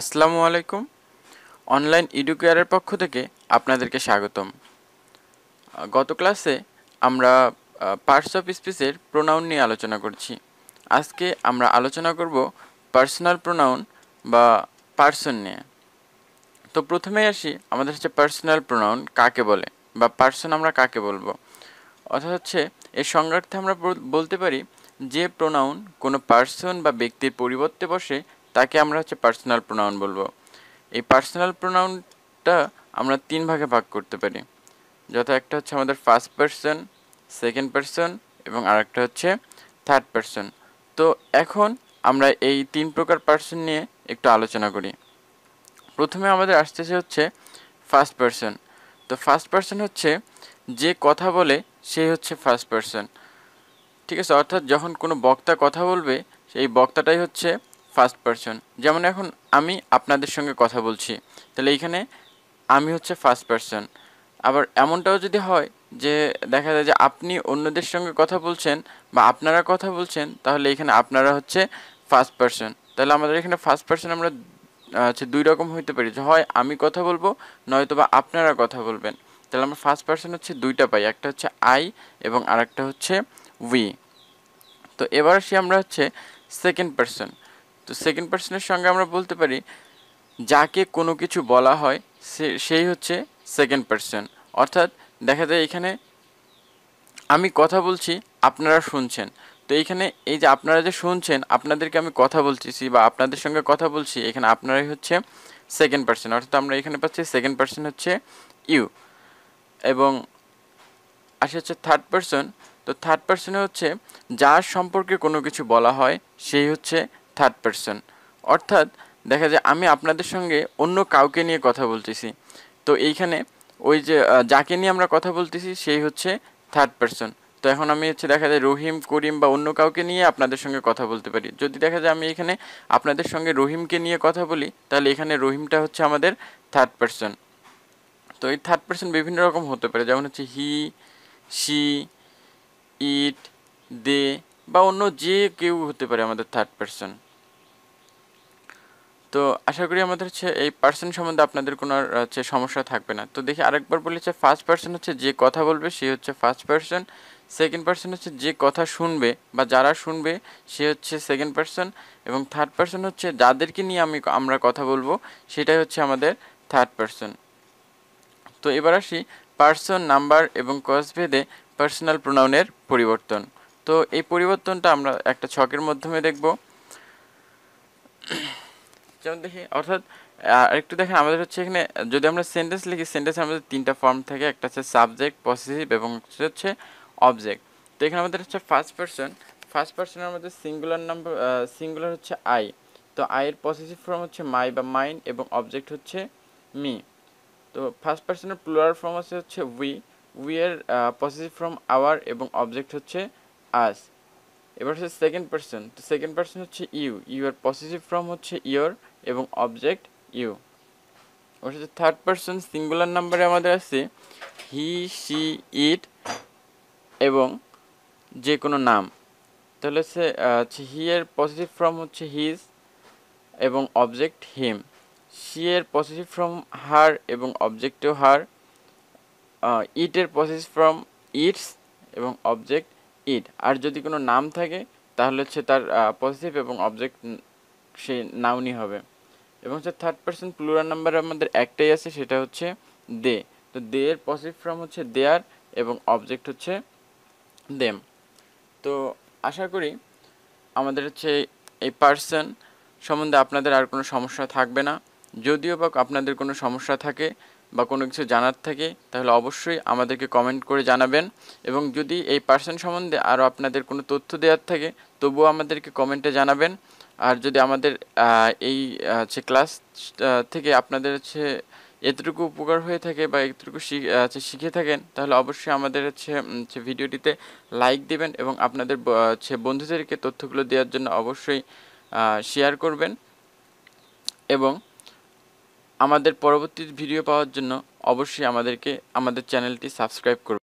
আসসালামু আলাইকুম অনলাইন এডুকেয়ারের পক্ষ থেকে আপনাদেরকে স্বাগতম গত ক্লাসে আমরা পার্টস অফ স্পিচের প্রোনাউন নিয়ে আলোচনা করছি আজকে আমরা আলোচনা করব পার্সোনাল প্রোনাউন বা পার্সন নিয়ে তো প্রথমে আসি আমাদের হচ্ছে পার্সোনাল প্রোনাউন কাকে বলে বা পার্সন আমরা কাকে বলবো অর্থাৎ হচ্ছে এর সংজ্ঞার্থে আমরা বলতে পারি যে প্রোনাউন কোনো পার্সন বা ব্যক্তির পরিবর্তে বসে তাকে আমরা হচ্ছে পার্সোনাল প্রোনাউন বলবো এই পার্সোনাল প্রোনাউনটা আমরা তিন ভাগে ভাগ করতে পারি যথা একটা হচ্ছে আমাদের ফার্স্ট পার্সন সেকেন্ড পার্সন এবং আর একটা হচ্ছে থার্ড পার্সন তো এখন আমরা এই তিন প্রকার পার্সন নিয়ে একটু আলোচনা করি প্রথমে আমাদের আসতেছে হচ্ছে ফার্স্ট পার্সন তো ফার্স্ট পার্সন হচ্ছে যে কথা বলে সে হচ্ছে ফার্স্ট পার্সন ঠিক আছে অর্থাৎ যখন কোনো বক্তা কথা বলবে সেই বক্তাটাই হচ্ছে ফার্স্ট পারসন যেমন এখন আমি আপনাদের সঙ্গে কথা বলছি তাহলে এইখানে আমি হচ্ছে ফার্স্ট পারসন আবার এমনটাও যদি হয় যে দেখা যায় যে আপনি অন্যদের সঙ্গে কথা বলছেন বা আপনারা কথা বলছেন তাহলে এখানে আপনারা হচ্ছে ফার্স্ট পারসন তাহলে আমাদের এখানে ফার্স্ট পারসন আমরা হচ্ছে দুই রকম হইতে পারি যে হয় আমি কথা বলবো নয়তো বা আপনারা কথা বলবেন তাহলে আমরা ফার্স্ট পারসন হচ্ছে দুইটা পাই একটা হচ্ছে আই এবং আরেকটা হচ্ছে উই তো এবার আসি আমরা হচ্ছে সেকেন্ড পারসন তো সেকেন্ড পার্সনের সঙ্গে আমরা বলতে পারি যাকে কোনো কিছু বলা হয় সেই হচ্ছে সেকেন্ড পার্সন অর্থাৎ দেখা যায় এখানে আমি কথা বলছি আপনারা শুনছেন তো এইখানে এই যে আপনারা যে শুনছেন আপনাদেরকে আমি কথা বলতেছি বা আপনাদের সঙ্গে কথা বলছি এখানে আপনারাই হচ্ছে সেকেন্ড পার্সন অর্থাৎ আমরা এখানে পাচ্ছি সেকেন্ড পার্সন হচ্ছে ইউ এবং আসে হচ্ছে থার্ড পার্সন তো থার্ড পার্সনে হচ্ছে যার সম্পর্কে কোনো কিছু বলা হয় সেই হচ্ছে থার্ড পারসন অর্থাৎ দেখা যায় আমি আপনাদের সঙ্গে অন্য কাউকে নিয়ে কথা বলতেছি তো এইখানে ওই যে যাকে নিয়ে আমরা কথা বলতেছি সেই হচ্ছে থার্ড পারসন তো এখন আমি হচ্ছে দেখা যায় রহিম করিম বা অন্য কাউকে নিয়ে আপনাদের সঙ্গে কথা বলতে পারি যদি দেখা যায় আমি এখানে আপনাদের সঙ্গে রহিমকে নিয়ে কথা বলি তাহলে এখানে রহিমটা হচ্ছে আমাদের থার্ড পারসন তো এই থার্ড পারসন বিভিন্ন রকম হতে পারে যেমন হচ্ছে হি সি ইট দে বা অন্য যে কেউ হতে পারে আমাদের থার্ড পারসন তো আশা করি আমাদের হচ্ছে এই পার্সন সম্বন্ধে আপনাদের কোনো হচ্ছে সমস্যা থাকবে না তো দেখি আরেকবার বলেছে ফার্স্ট পার্সন হচ্ছে যে কথা বলবে সে হচ্ছে ফার্স্ট পার্সন সেকেন্ড পার্সন হচ্ছে যে কথা শুনবে বা যারা শুনবে সে হচ্ছে সেকেন্ড পার্সন এবং থার্ড পার্সন হচ্ছে যাদেরকে নিয়ে আমি আমরা কথা বলবো সেটাই হচ্ছে আমাদের থার্ড পার্সন তো এবার আসি পার্সন নাম্বার এবং কসভেদে পার্সোনাল প্রোনাউনের পরিবর্তন তো এই পরিবর্তনটা আমরা একটা ছকের মাধ্যমে দেখব যেমন দেখি অর্থাৎ একটু দেখেন আমাদের হচ্ছে এখানে যদি আমরা সেন্টেন্স লিখি সেন্টেন্সে আমাদের তিনটা ফর্ম থাকে একটা হচ্ছে সাবজেক্ট পসেসিভ এবং হচ্ছে অবজেক্ট তো এখানে আমাদের হচ্ছে ফার্স্ট পার্সন ফার্স্ট পার্সনের মধ্যে সিঙ্গুলার নাম্বার সিঙ্গুলার হচ্ছে আই তো এর পসেসিভ ফর্ম হচ্ছে মাই বা মাইন এবং অবজেক্ট হচ্ছে মি তো ফার্স্ট পার্সনের প্লুরাল ফর্ম আছে হচ্ছে উই উই এর পসেসিভ ফর্ম আওয়ার এবং অবজেক্ট হচ্ছে আস এবার হচ্ছে সেকেন্ড পার্সন তো সেকেন্ড পার্সন হচ্ছে ইউ ইউ পসিটিভ ফর্ম হচ্ছে ইয়র এবং অবজেক্ট ইউ ওর সাথে থার্ড পারসন সিঙ্গুলার নাম্বারে আমাদের আছে হি সি ইট এবং যে কোনো নাম তাহলে সে হচ্ছে হি এর পজিটিভ ফর্ম হচ্ছে হিজ এবং অবজেক্ট হিম সি এর পজিটিভ ফর্ম হার এবং অবজেক্টিভ হার ইটের পজিটিভ ফর্ম ইটস এবং অবজেক্ট ইট আর যদি কোনো নাম থাকে তাহলে হচ্ছে তার পজিটিভ এবং অবজেক্ট সে নাউনই হবে এবং হচ্ছে থার্ড পার্সন প্লুরাল নাম্বার আমাদের একটাই আছে সেটা হচ্ছে দে তো দে এর পসিভ ফর্ম হচ্ছে দেয়ার এবং অবজেক্ট হচ্ছে দেম তো আশা করি আমাদের হচ্ছে এই পার্সন সম্বন্ধে আপনাদের আর কোনো সমস্যা থাকবে না যদিও বা আপনাদের কোনো সমস্যা থাকে বা কোনো কিছু জানার থাকে তাহলে অবশ্যই আমাদেরকে কমেন্ট করে জানাবেন এবং যদি এই পার্সন সম্বন্ধে আরও আপনাদের কোনো তথ্য দেওয়ার থাকে তবুও আমাদেরকে কমেন্টে জানাবেন আর যদি আমাদের এই হচ্ছে ক্লাস থেকে আপনাদের হচ্ছে এতটুকু উপকার হয়ে থাকে বা এতটুকু হচ্ছে শিখে থাকেন তাহলে অবশ্যই আমাদের হচ্ছে ভিডিওটিতে লাইক দিবেন এবং আপনাদের হচ্ছে বন্ধুদেরকে তথ্যগুলো দেওয়ার জন্য অবশ্যই শেয়ার করবেন এবং আমাদের পরবর্তী ভিডিও পাওয়ার জন্য অবশ্যই আমাদেরকে আমাদের চ্যানেলটি সাবস্ক্রাইব করবেন